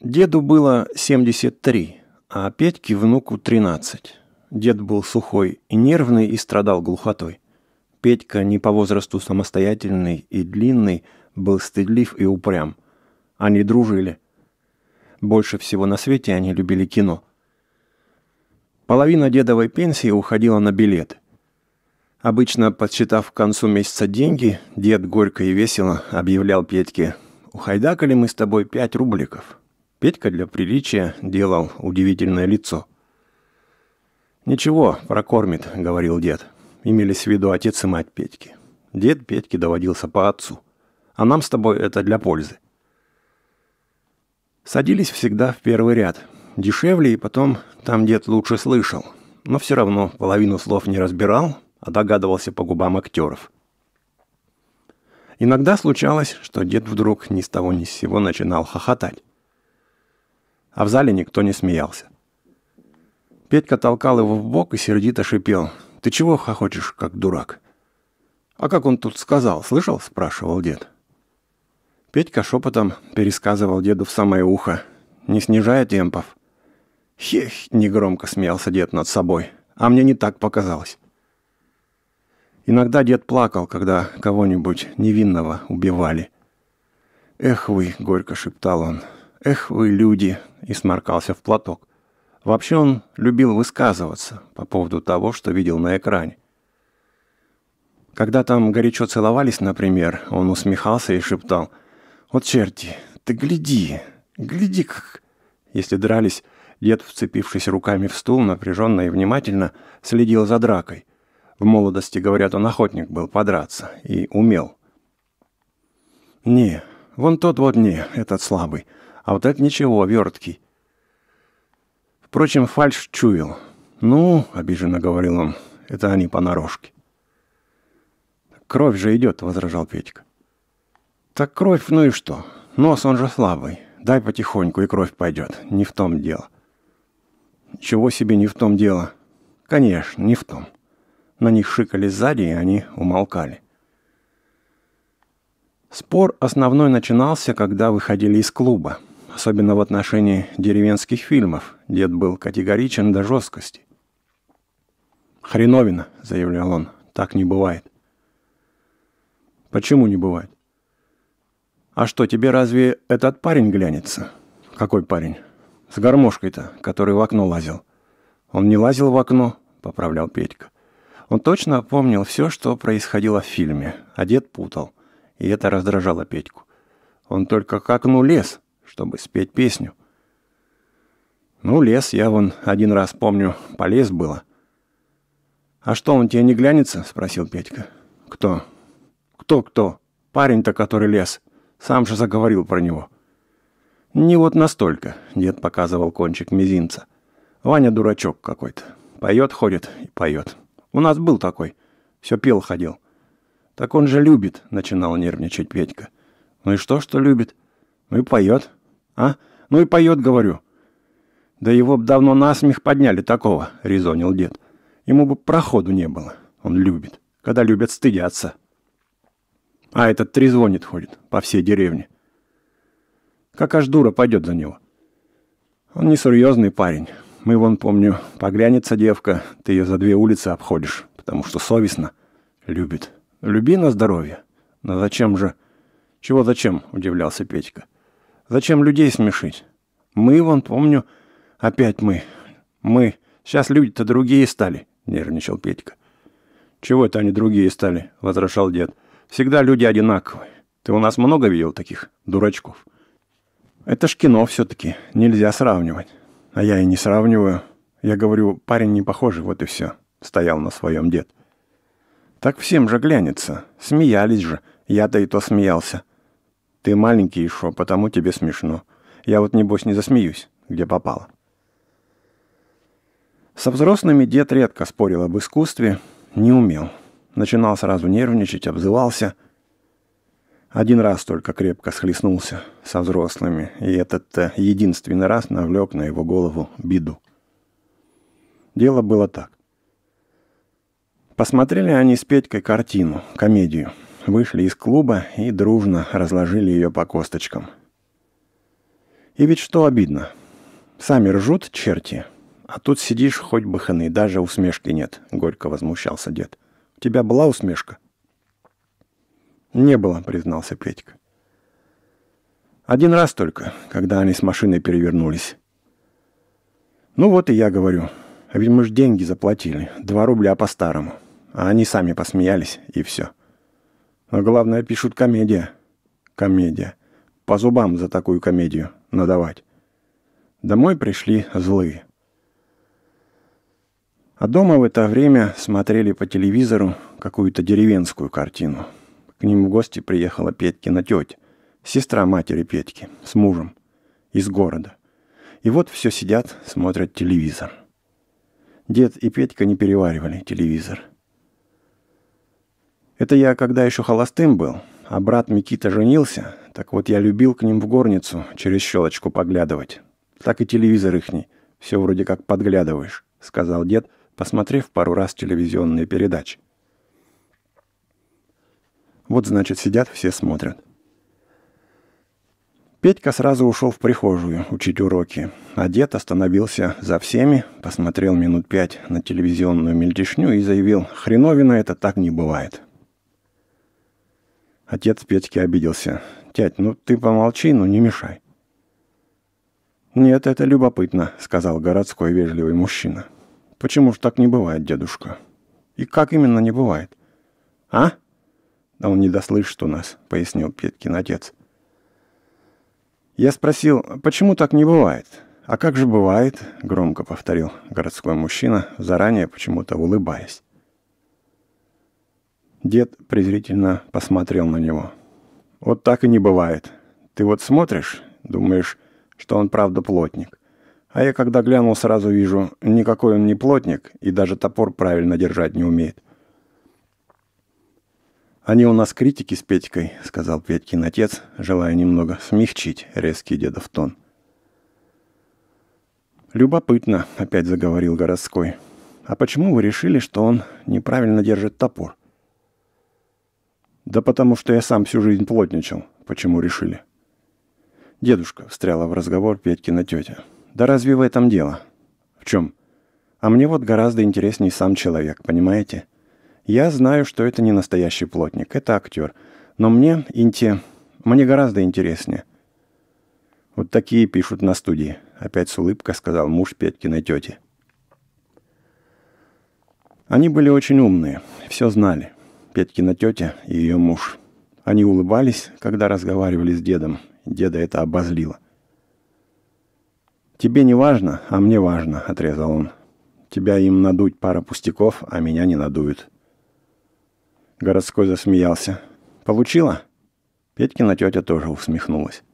Деду было 73, а Петьке внуку 13. Дед был сухой и нервный и страдал глухотой. Петька не по возрасту самостоятельный и длинный, был стыдлив и упрям. Они дружили. Больше всего на свете они любили кино. Половина дедовой пенсии уходила на билет. Обычно, подсчитав к концу месяца деньги, дед горько и весело объявлял Петьке «Ухайдакали мы с тобой пять рубликов». Петька для приличия делал удивительное лицо. «Ничего, прокормит», — говорил дед. Имелись в виду отец и мать Петьки. Дед Петьки доводился по отцу. А нам с тобой это для пользы. Садились всегда в первый ряд. Дешевле, и потом там дед лучше слышал. Но все равно половину слов не разбирал, а догадывался по губам актеров. Иногда случалось, что дед вдруг ни с того ни с сего начинал хохотать а в зале никто не смеялся. Петька толкал его в бок и сердито шипел. «Ты чего хохочешь, как дурак?» «А как он тут сказал, слышал?» – спрашивал дед. Петька шепотом пересказывал деду в самое ухо. «Не снижая темпов». «Хех!» – негромко смеялся дед над собой. «А мне не так показалось». Иногда дед плакал, когда кого-нибудь невинного убивали. «Эх вы!» – горько шептал он – «Эх вы, люди!» и сморкался в платок. Вообще он любил высказываться по поводу того, что видел на экране. Когда там горячо целовались, например, он усмехался и шептал «Вот черти, ты гляди, гляди как...» Если дрались, дед, вцепившись руками в стул, напряженно и внимательно следил за дракой. В молодости, говорят, он охотник был подраться и умел. «Не, вон тот вот не, этот слабый», а вот так ничего, верткий. Впрочем, фальш чуял. «Ну, — обиженно говорил он, — это они понарошке». «Кровь же идет», — возражал Петька. «Так кровь, ну и что? Нос, он же слабый. Дай потихоньку, и кровь пойдет. Не в том дело». «Чего себе не в том дело?» «Конечно, не в том». На них шикали сзади, и они умолкали. Спор основной начинался, когда выходили из клуба особенно в отношении деревенских фильмов. Дед был категоричен до жесткости. «Хреновина», — заявлял он, — «так не бывает». «Почему не бывает?» «А что, тебе разве этот парень глянется?» «Какой парень?» «С гармошкой-то, который в окно лазил». «Он не лазил в окно», — поправлял Петька. Он точно помнил все, что происходило в фильме, а дед путал, и это раздражало Петьку. Он только к окну лез, чтобы спеть песню. Ну, лес я вон один раз, помню, полез было. «А что, он тебе не глянется?» — спросил Петька. «Кто?» «Кто-кто? Парень-то, который лес. Сам же заговорил про него». «Не вот настолько», — дед показывал кончик мизинца. «Ваня дурачок какой-то. Поет, ходит и поет. У нас был такой. Все пел, ходил». «Так он же любит», — начинал нервничать Петька. «Ну и что, что любит? Ну и поет а? Ну и поет, говорю. Да его б давно насмех подняли такого, резонил дед. Ему бы проходу не было. Он любит. Когда любят, стыдятся. А этот трезвонит ходит по всей деревне. Как аж дура пойдет за него. Он несерьезный парень. Мы, вон, помню, поглянется девка, ты ее за две улицы обходишь, потому что совестно. Любит. Люби на здоровье. Но зачем же? Чего зачем? Удивлялся Петька. — Зачем людей смешить? Мы, вон, помню, опять мы. Мы. Сейчас люди-то другие стали, нервничал Петька. Чего это они другие стали? Возражал дед. Всегда люди одинаковые. Ты у нас много видел таких дурачков? Это ж кино все-таки. Нельзя сравнивать. А я и не сравниваю. Я говорю, парень не похожий, вот и все. Стоял на своем дед. Так всем же глянется. Смеялись же. Я-то и то смеялся. Ты маленький еще, потому тебе смешно. Я вот, небось, не засмеюсь, где попало. Со взрослыми дед редко спорил об искусстве, не умел. Начинал сразу нервничать, обзывался. Один раз только крепко схлестнулся со взрослыми, и этот э, единственный раз навлек на его голову беду. Дело было так. Посмотрели они с Петькой картину, комедию – вышли из клуба и дружно разложили ее по косточкам. И ведь что обидно. Сами ржут черти, а тут сидишь хоть бы хны, даже усмешки нет, — горько возмущался дед. — У тебя была усмешка? — Не было, — признался Петька. Один раз только, когда они с машиной перевернулись. Ну вот и я говорю, а ведь мы ж деньги заплатили, два рубля по-старому. А они сами посмеялись, и все. — а главное, пишут комедия. Комедия. По зубам за такую комедию надавать. Домой пришли злые. А дома в это время смотрели по телевизору какую-то деревенскую картину. К ним в гости приехала Петькина тетя, сестра матери Петьки, с мужем, из города. И вот все сидят, смотрят телевизор. Дед и Петька не переваривали телевизор – это я когда еще холостым был, а брат Микита женился, так вот я любил к ним в горницу через щелочку поглядывать. Так и телевизор ихний, все вроде как подглядываешь», — сказал дед, посмотрев пару раз телевизионные передачи. Вот, значит, сидят, все смотрят. Петька сразу ушел в прихожую учить уроки, а дед остановился за всеми, посмотрел минут пять на телевизионную мельтешню и заявил «Хреновина это так не бывает». Отец Петьки обиделся. «Тять, ну ты помолчи, но ну не мешай». «Нет, это любопытно», — сказал городской вежливый мужчина. «Почему ж так не бывает, дедушка?» «И как именно не бывает?» «А?» «Да он не дослышит у нас», — пояснил Петкин отец. Я спросил, почему так не бывает? А как же бывает? Громко повторил городской мужчина, заранее почему-то улыбаясь. Дед презрительно посмотрел на него. «Вот так и не бывает. Ты вот смотришь, думаешь, что он правда плотник. А я когда глянул, сразу вижу, никакой он не плотник и даже топор правильно держать не умеет. «Они у нас критики с Петькой», — сказал Петькин отец, желая немного смягчить резкий дедов тон. «Любопытно», — опять заговорил Городской. «А почему вы решили, что он неправильно держит топор?» Да потому что я сам всю жизнь плотничал. Почему решили? Дедушка встряла в разговор Петькина тетя. Да разве в этом дело? В чем? А мне вот гораздо интереснее сам человек, понимаете? Я знаю, что это не настоящий плотник, это актер. Но мне, инте, мне гораздо интереснее. Вот такие пишут на студии, опять с улыбкой сказал муж Петькиной тети. Они были очень умные, все знали – Петькина тетя и ее муж. Они улыбались, когда разговаривали с дедом. Деда это обозлило. «Тебе не важно, а мне важно», — отрезал он. «Тебя им надуть пара пустяков, а меня не надуют». Городской засмеялся. «Получила?» Петькина тетя тоже усмехнулась.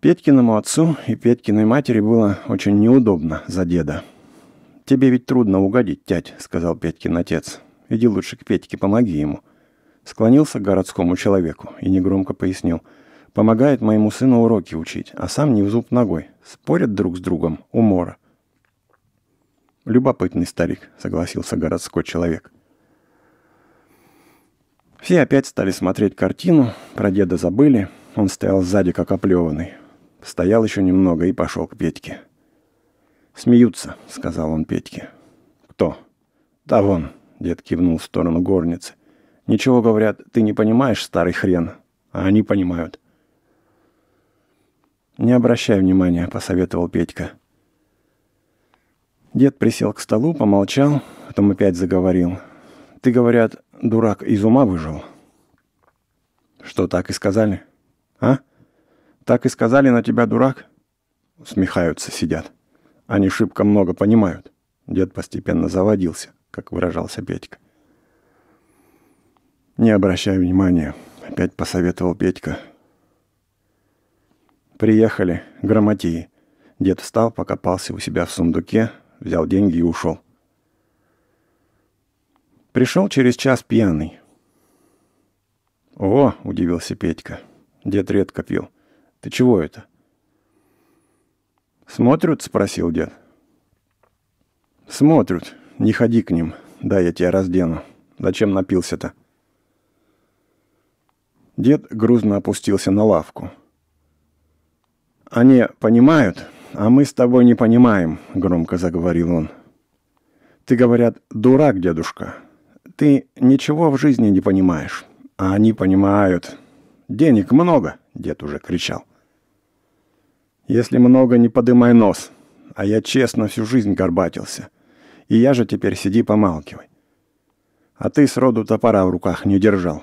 Петькиному отцу и Петькиной матери было очень неудобно за деда. «Тебе ведь трудно угодить, тять», — сказал Петькин отец. Иди лучше к Петьке, помоги ему». Склонился к городскому человеку и негромко пояснил. «Помогает моему сыну уроки учить, а сам не в зуб ногой. Спорят друг с другом, умора». «Любопытный старик», — согласился городской человек. Все опять стали смотреть картину, про деда забыли, он стоял сзади как оплеванный. Стоял еще немного и пошел к Петьке. «Смеются», — сказал он Петьке. «Кто?» «Да вон, Дед кивнул в сторону горницы. «Ничего, говорят, ты не понимаешь, старый хрен, а они понимают». «Не обращай внимания», — посоветовал Петька. Дед присел к столу, помолчал, потом опять заговорил. «Ты, говорят, дурак из ума выжил?» «Что, так и сказали?» «А? Так и сказали на тебя, дурак?» Смехаются, сидят. Они шибко много понимают. Дед постепенно заводился как выражался Петька. «Не обращай внимания», — опять посоветовал Петька. «Приехали, грамотеи». Дед встал, покопался у себя в сундуке, взял деньги и ушел. Пришел через час пьяный. «О!» — удивился Петька. Дед редко пил. «Ты чего это?» «Смотрят?» — спросил дед. «Смотрят. Не ходи к ним. Да, я тебя раздену. Зачем напился-то?» Дед грузно опустился на лавку. «Они понимают, а мы с тобой не понимаем», — громко заговорил он. «Ты, говорят, дурак, дедушка. Ты ничего в жизни не понимаешь. А они понимают. Денег много», — дед уже кричал. «Если много, не подымай нос. А я честно всю жизнь горбатился. И я же теперь сиди помалкивай. А ты сроду топора в руках не держал.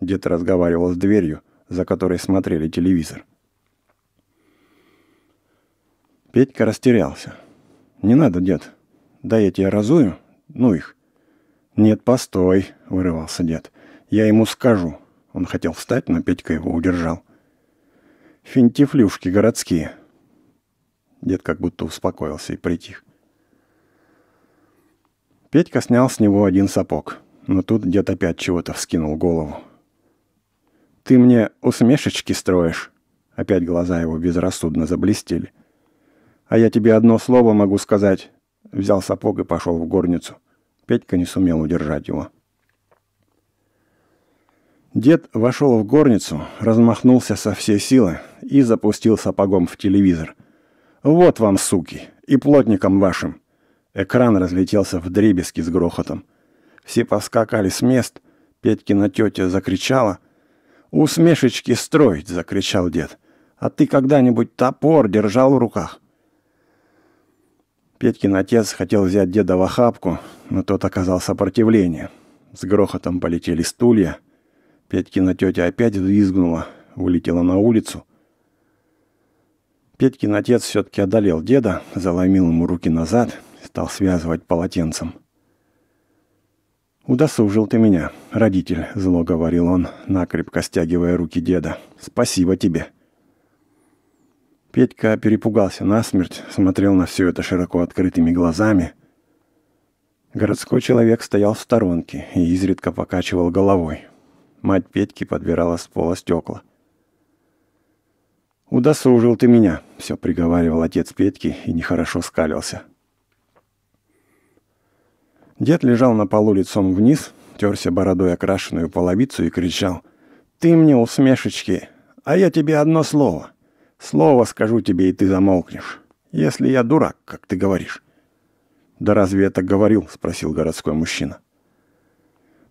Дед разговаривал с дверью, за которой смотрели телевизор. Петька растерялся. «Не надо, дед. Да я тебя разую. Ну их». «Нет, постой», — вырывался дед. «Я ему скажу». Он хотел встать, но Петька его удержал. «Финтифлюшки городские». Дед как будто успокоился и притих. Петька снял с него один сапог, но тут дед опять чего-то вскинул голову. «Ты мне усмешечки строишь?» Опять глаза его безрассудно заблестели. «А я тебе одно слово могу сказать». Взял сапог и пошел в горницу. Петька не сумел удержать его. Дед вошел в горницу, размахнулся со всей силы и запустил сапогом в телевизор. «Вот вам, суки, и плотникам вашим!» Экран разлетелся в дребезги с грохотом. Все поскакали с мест, Петькина тетя закричала. "У смешечки строить!» — закричал дед. «А ты когда-нибудь топор держал в руках?» Петькин отец хотел взять деда в охапку, но тот оказал сопротивление. С грохотом полетели стулья. Петькина тетя опять взвизгнула, вылетела на улицу. Петькин отец все-таки одолел деда, заломил ему руки назад — стал связывать полотенцем. «Удосужил ты меня, родитель», — зло говорил он, накрепко стягивая руки деда. «Спасибо тебе». Петька перепугался насмерть, смотрел на все это широко открытыми глазами. Городской человек стоял в сторонке и изредка покачивал головой. Мать Петьки подбирала с пола стекла. «Удосужил ты меня», — все приговаривал отец Петьки и нехорошо скалился. Дед лежал на полу лицом вниз, терся бородой окрашенную половицу и кричал. «Ты мне усмешечки, а я тебе одно слово. Слово скажу тебе, и ты замолкнешь. Если я дурак, как ты говоришь». «Да разве я так говорил?» — спросил городской мужчина.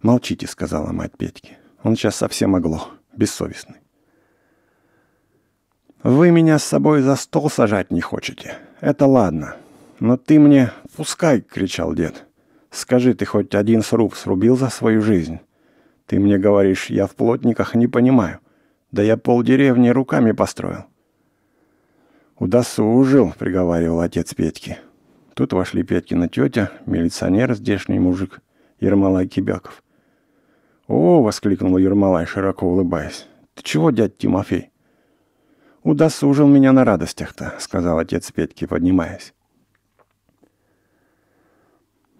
«Молчите», — сказала мать Петьки. «Он сейчас совсем оглох, бессовестный». «Вы меня с собой за стол сажать не хочете. Это ладно. Но ты мне... Пускай!» — кричал дед. Скажи, ты хоть один сруб срубил за свою жизнь? Ты мне говоришь, я в плотниках не понимаю. Да я полдеревни руками построил. «Удосужил», — приговаривал отец Петьки. Тут вошли Петькина тетя, милиционер, здешний мужик, Ермолай Кибяков. «О!» — воскликнул Ермолай, широко улыбаясь. «Ты чего, дядь Тимофей?» «Удосужил меня на радостях-то», — сказал отец Петьки, поднимаясь.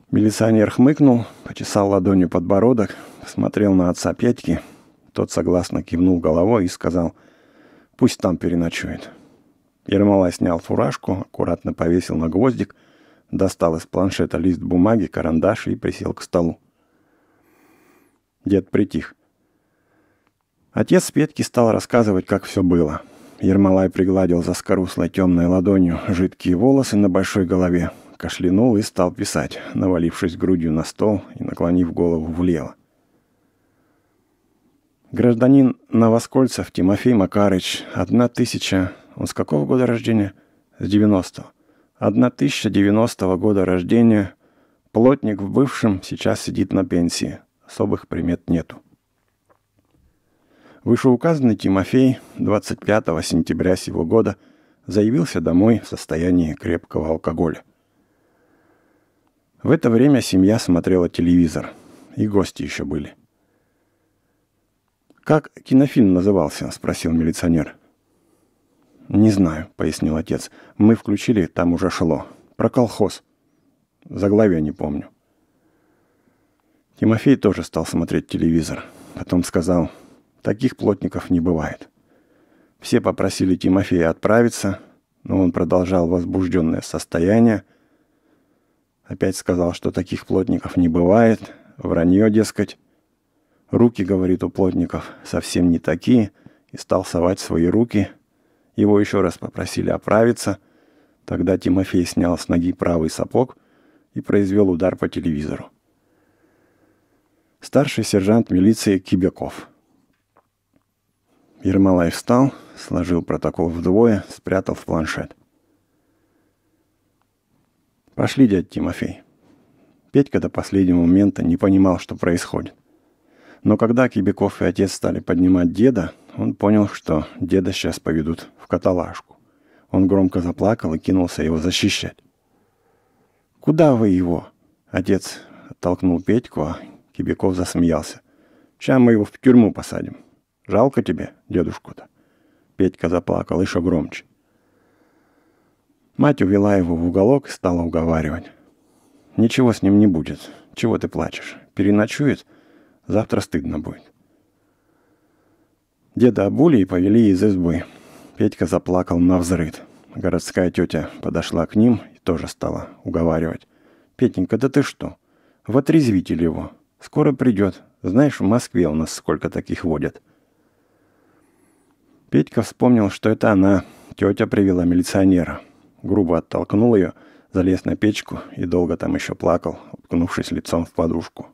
Милиционер хмыкнул, почесал ладонью подбородок, смотрел на отца Петьки. Тот согласно кивнул головой и сказал, «Пусть там переночует». Ермолай снял фуражку, аккуратно повесил на гвоздик, достал из планшета лист бумаги, карандаш и присел к столу. Дед притих. Отец Петки стал рассказывать, как все было. Ермолай пригладил за заскоруслой темной ладонью жидкие волосы на большой голове, кашлянул и стал писать, навалившись грудью на стол и наклонив голову влево. Гражданин Новоскольцев Тимофей Макарыч, одна тысяча... Он с какого года рождения? С 90-го. 1090 года рождения. Плотник в бывшем сейчас сидит на пенсии. Особых примет нету. Вышеуказанный Тимофей 25 сентября сего года заявился домой в состоянии крепкого алкоголя. В это время семья смотрела телевизор. И гости еще были. «Как кинофильм назывался?» – спросил милиционер. «Не знаю», – пояснил отец. «Мы включили, там уже шло. Про колхоз. Заглавия не помню». Тимофей тоже стал смотреть телевизор. Потом сказал, «Таких плотников не бывает». Все попросили Тимофея отправиться, но он продолжал возбужденное состояние – Опять сказал, что таких плотников не бывает. Вранье, дескать. Руки, говорит, у плотников совсем не такие. И стал совать свои руки. Его еще раз попросили оправиться. Тогда Тимофей снял с ноги правый сапог и произвел удар по телевизору. Старший сержант милиции Кибяков. Ермолай встал, сложил протокол вдвое, спрятал в планшет – «Пошли, дядя Тимофей». Петька до последнего момента не понимал, что происходит. Но когда Кибяков и отец стали поднимать деда, он понял, что деда сейчас поведут в каталажку. Он громко заплакал и кинулся его защищать. «Куда вы его?» Отец Толкнул Петьку, а Кибяков засмеялся. «Сейчас мы его в тюрьму посадим. Жалко тебе, дедушку-то?» Петька заплакал еще громче. Мать увела его в уголок и стала уговаривать. «Ничего с ним не будет. Чего ты плачешь? Переночует? Завтра стыдно будет». Деда обули и повели из избы. Петька заплакал на взрыд. Городская тетя подошла к ним и тоже стала уговаривать. «Петенька, да ты что? В отрезвитель его. Скоро придет. Знаешь, в Москве у нас сколько таких водят». Петька вспомнил, что это она, тетя привела милиционера – грубо оттолкнул ее, залез на печку и долго там еще плакал, уткнувшись лицом в подушку.